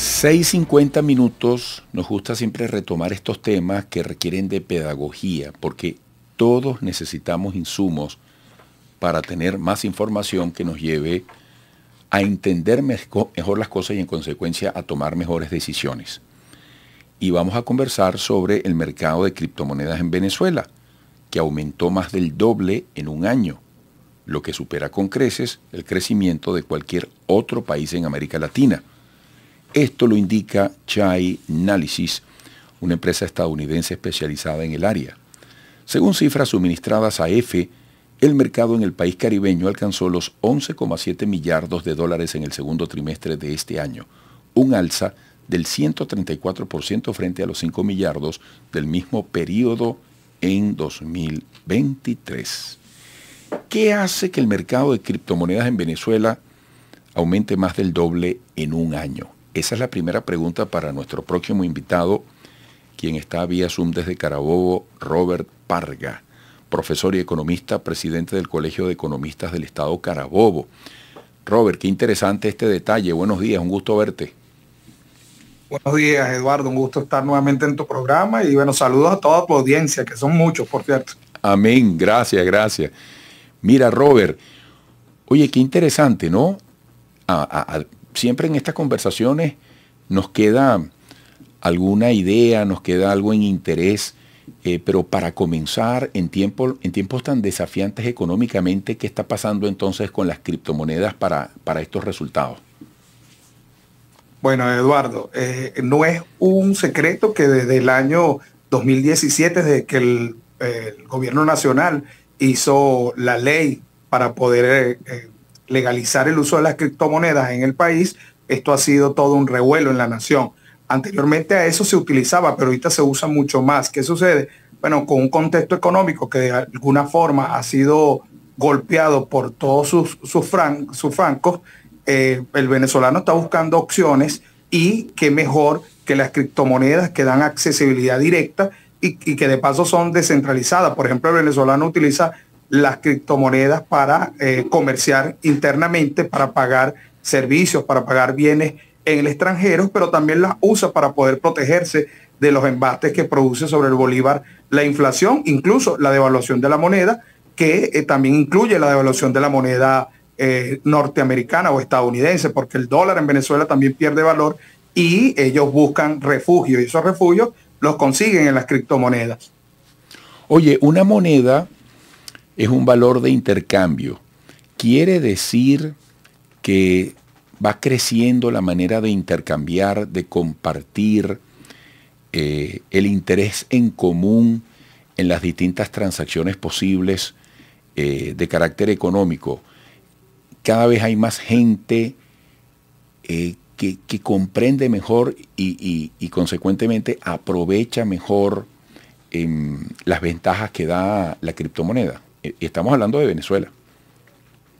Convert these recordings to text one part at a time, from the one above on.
6.50 minutos, nos gusta siempre retomar estos temas que requieren de pedagogía, porque todos necesitamos insumos para tener más información que nos lleve a entender mejor las cosas y en consecuencia a tomar mejores decisiones. Y vamos a conversar sobre el mercado de criptomonedas en Venezuela, que aumentó más del doble en un año, lo que supera con creces el crecimiento de cualquier otro país en América Latina. Esto lo indica Chai Analysis, una empresa estadounidense especializada en el área. Según cifras suministradas a EFE, el mercado en el país caribeño alcanzó los 11,7 millardos de dólares en el segundo trimestre de este año, un alza del 134% frente a los 5 millardos del mismo periodo en 2023. ¿Qué hace que el mercado de criptomonedas en Venezuela aumente más del doble en un año? Esa es la primera pregunta para nuestro próximo invitado, quien está vía Zoom desde Carabobo, Robert Parga, profesor y economista, presidente del Colegio de Economistas del Estado Carabobo. Robert, qué interesante este detalle. Buenos días, un gusto verte. Buenos días, Eduardo. Un gusto estar nuevamente en tu programa y bueno, saludos a toda tu audiencia, que son muchos, por cierto. Amén, gracias, gracias. Mira, Robert, oye, qué interesante, ¿no? siempre en estas conversaciones nos queda alguna idea, nos queda algo en interés, eh, pero para comenzar en, en tiempos tan desafiantes económicamente, ¿qué está pasando entonces con las criptomonedas para, para estos resultados? Bueno, Eduardo, eh, no es un secreto que desde el año 2017, desde que el, gobierno nacional hizo la ley para poder eh, legalizar el uso de las criptomonedas en el país, esto ha sido todo un revuelo en la nación. Anteriormente a eso se utilizaba, pero ahorita se usa mucho más. ¿Qué sucede? Bueno, con un contexto económico que de alguna forma ha sido golpeado por todos sus, sus, francos, eh, el venezolano está buscando opciones y qué mejor que las criptomonedas que dan accesibilidad directa y, y que de paso son descentralizadas. Por ejemplo, el venezolano utiliza las criptomonedas para eh, comerciar internamente, para pagar servicios, para pagar bienes en el extranjero, pero también las usa para poder protegerse de los embates que produce sobre el Bolívar la inflación, incluso la devaluación de la moneda, que eh, también incluye la devaluación de la moneda eh, norteamericana o estadounidense, porque el dólar en Venezuela también pierde valor y ellos buscan refugio y esos refugios los consiguen en las criptomonedas. Oye, una moneda es un valor de intercambio. Quiere decir que va creciendo la manera de intercambiar, de compartir eh, el interés en común en las distintas transacciones posibles eh, de carácter económico. Cada vez hay más gente eh, que, comprende mejor y consecuentemente aprovecha mejor em, las ventajas que da la criptomoneda. Y estamos hablando de Venezuela.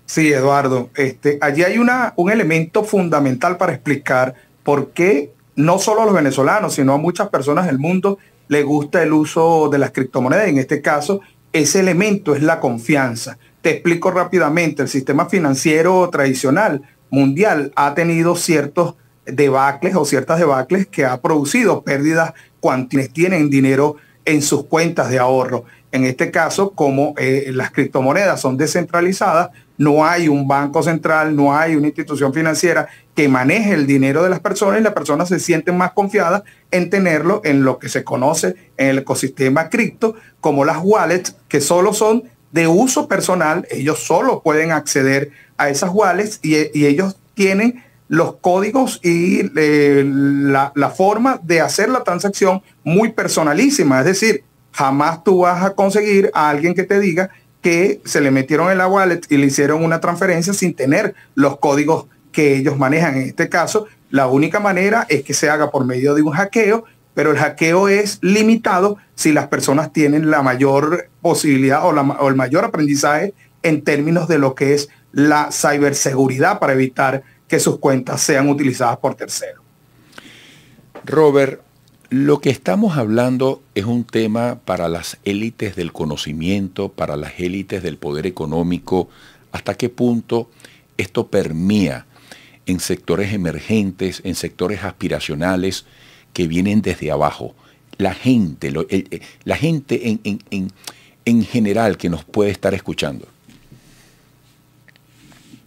Sí, Eduardo. Este, allí hay una, un elemento fundamental para explicar por qué no solo a los venezolanos, sino a muchas personas del mundo le gusta el uso de las criptomonedas. En este caso, ese elemento es la confianza. Te explico rápidamente, el sistema financiero tradicional mundial ha tenido ciertos debacles o ciertas debacles que ha producido pérdidas cuando tienen dinero en sus cuentas de ahorro en este caso, como eh, las criptomonedas son descentralizadas, no hay un banco central, no hay una institución financiera que maneje el dinero de las personas y las personas se sienten más confiadas en tenerlo en lo que se conoce en el ecosistema cripto como las wallets que solo son de uso personal, ellos solo pueden acceder a esas wallets y, ellos tienen los códigos y eh, la forma de hacer la transacción muy personalísima, es decir, Jamás tú vas a conseguir a alguien que te diga que se le metieron en la wallet y le hicieron una transferencia sin tener los códigos que ellos manejan. En este caso, la única manera es que se haga por medio de un hackeo, pero el hackeo es limitado si las personas tienen la mayor posibilidad o, el mayor aprendizaje en términos de lo que es la ciberseguridad para evitar que sus cuentas sean utilizadas por terceros. Robert, lo que estamos hablando es un tema para las élites del conocimiento, para las élites del poder económico, hasta qué punto esto permea en sectores emergentes, en sectores aspiracionales que vienen desde abajo. La gente, eh, la gente en, en general que nos puede estar escuchando.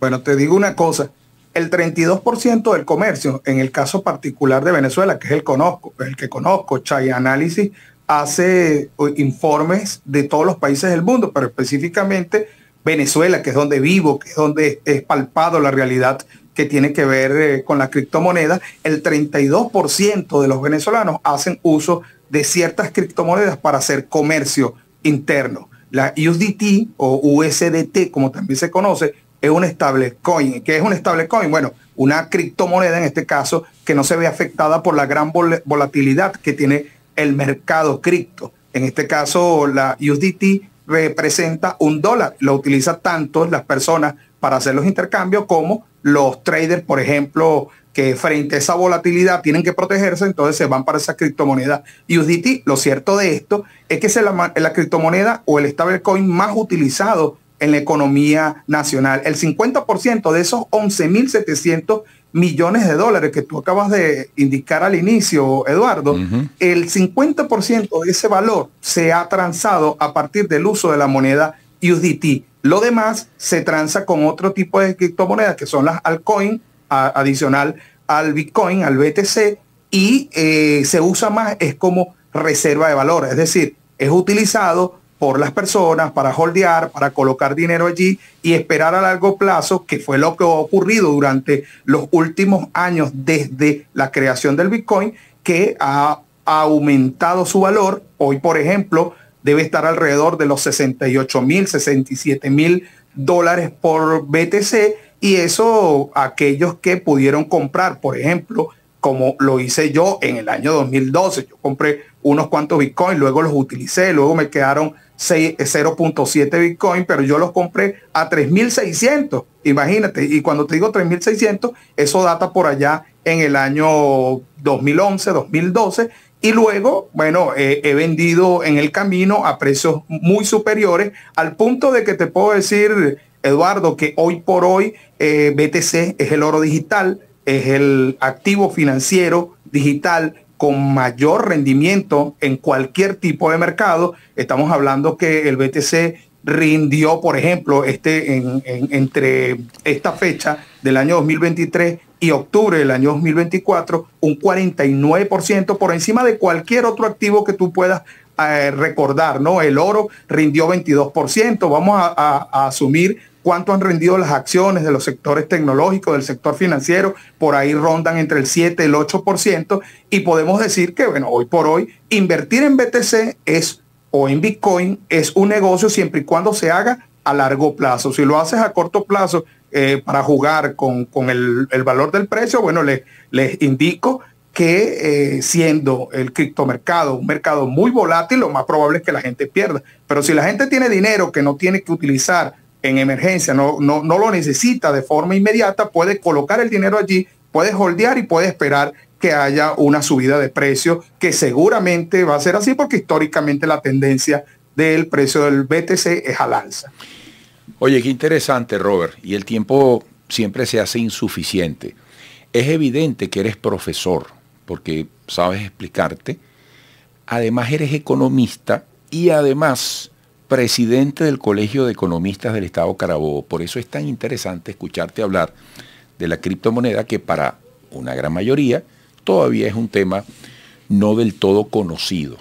Bueno, te digo una cosa, el 32% del comercio, en el caso particular de Venezuela, que es el, conozco, el que conozco, Chai Análisis, hace eh, informes de todos los países del mundo, pero específicamente Venezuela, que es donde vivo, que es donde es palpado la realidad que tiene que ver eh, con la criptomoneda, el 32% de los venezolanos hacen uso de ciertas criptomonedas para hacer comercio interno. La USDT o USDT, como también se conoce, es un stablecoin. ¿Qué es un stablecoin? Bueno, una criptomoneda en este caso que no se ve afectada por la gran volatilidad que tiene el mercado cripto. En este caso, la USDT representa un dólar. Lo utiliza tanto las personas para hacer los intercambios como los traders, por ejemplo, que frente a esa volatilidad tienen que protegerse, entonces se van para esa criptomoneda USDT. Lo cierto de esto es que es la, la criptomoneda o el stablecoin más utilizado en la economía nacional. El 50% de esos 11.700 millones de dólares que tú acabas de indicar al inicio, Eduardo, el 50% de ese valor se ha transado a partir del uso de la moneda USDT. Lo demás se transa con otro tipo de criptomonedas que son las altcoins, adicional al Bitcoin, al BTC, y eh, se usa más, es como reserva de valor, es decir, es utilizado por las personas, para holdear, para colocar dinero allí y esperar a largo plazo, que fue lo que ha ocurrido durante los últimos años desde la creación del Bitcoin, que ha aumentado su valor. Hoy, por ejemplo, debe estar alrededor de los 68 mil, 67 mil dólares por BTC y eso aquellos que pudieron comprar, por ejemplo, como lo hice yo en el año 2012. Yo compré unos cuantos bitcoins, luego los utilicé, luego me quedaron 0.7 bitcoin, pero yo los compré a 3.600, imagínate. Y cuando te digo 3.600, eso data por allá en el año 2011, 2012. Y luego, bueno, eh, he vendido en el camino a precios muy superiores al punto de que te puedo decir, Eduardo, que hoy por hoy eh, BTC es el oro digital, es el activo financiero digital con mayor rendimiento en cualquier tipo de mercado. Estamos hablando que el BTC rindió, por ejemplo, este entre esta fecha del año 2023 y octubre del año 2024 un 49% por encima de cualquier otro activo que tú puedas eh, recordar, ¿no? El oro rindió 22%, vamos a, asumir cuánto han rendido las acciones de los sectores tecnológicos, del sector financiero, por ahí rondan entre el 7 y el 8%, y podemos decir que, bueno, hoy por hoy, invertir en BTC es, o en Bitcoin, es un negocio siempre y cuando se haga a largo plazo. Si lo haces a corto plazo eh, para jugar con, el, el, valor del precio, bueno, les, les indico que eh, siendo el criptomercado un mercado muy volátil, lo más probable es que la gente pierda. Pero si la gente tiene dinero que no tiene que utilizar en emergencia, no, no, no lo necesita de forma inmediata, puede colocar el dinero allí, puede holdear y puede esperar que haya una subida de precio, que seguramente va a ser así porque históricamente la tendencia del precio del BTC es al alza. Oye, qué interesante, Robert. Y el tiempo siempre se hace insuficiente. Es evidente que eres profesor, porque sabes explicarte. Además eres economista y además presidente del Colegio de Economistas del Estado Carabobo. Por eso es tan interesante escucharte hablar de la criptomoneda que para una gran mayoría todavía es un tema no del todo conocido.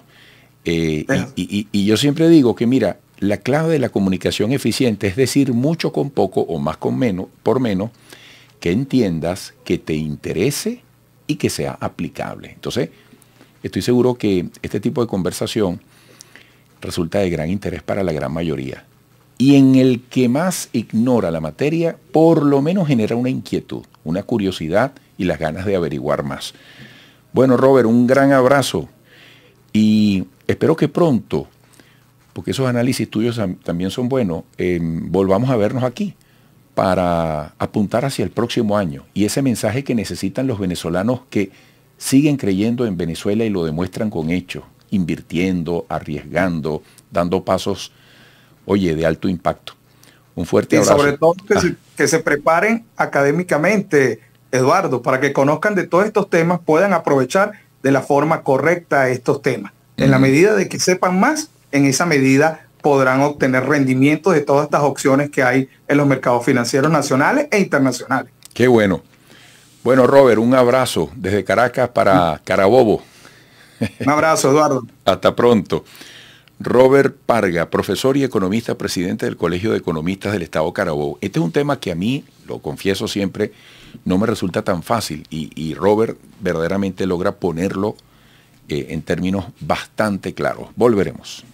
Eh, y, y, yo siempre digo que, mira, la clave de la comunicación eficiente es decir mucho con poco o más con menos, por menos, que entiendas, que te interese y que sea aplicable. Entonces, estoy seguro que este tipo de conversación resulta de gran interés para la gran mayoría. Y en el que más ignora la materia, por lo menos genera una inquietud, una curiosidad y las ganas de averiguar más. Bueno, Robert, un gran abrazo y espero que pronto, porque esos análisis tuyos también son buenos, em, volvamos a vernos aquí para apuntar hacia el próximo año y ese mensaje que necesitan los venezolanos que siguen creyendo en Venezuela y lo demuestran con hechos, invirtiendo, arriesgando, dando pasos, oye, de alto impacto. Un fuerte y sobre todo ah. que, se, preparen académicamente, Eduardo, para que conozcan de todos estos temas, puedan aprovechar de la forma correcta estos temas. En la medida de que sepan más, en esa medida podrán obtener rendimientos de todas estas opciones que hay en los mercados financieros nacionales e internacionales. Qué bueno. Bueno, Robert, un abrazo desde Caracas para Carabobo. Un abrazo, Eduardo. Hasta pronto. Robert Parga, profesor y economista, presidente del Colegio de Economistas del Estado Carabobo. Este es un tema que a mí, lo confieso siempre, no me resulta tan fácil y, Robert verdaderamente logra ponerlo eh, en términos bastante claros. Volveremos.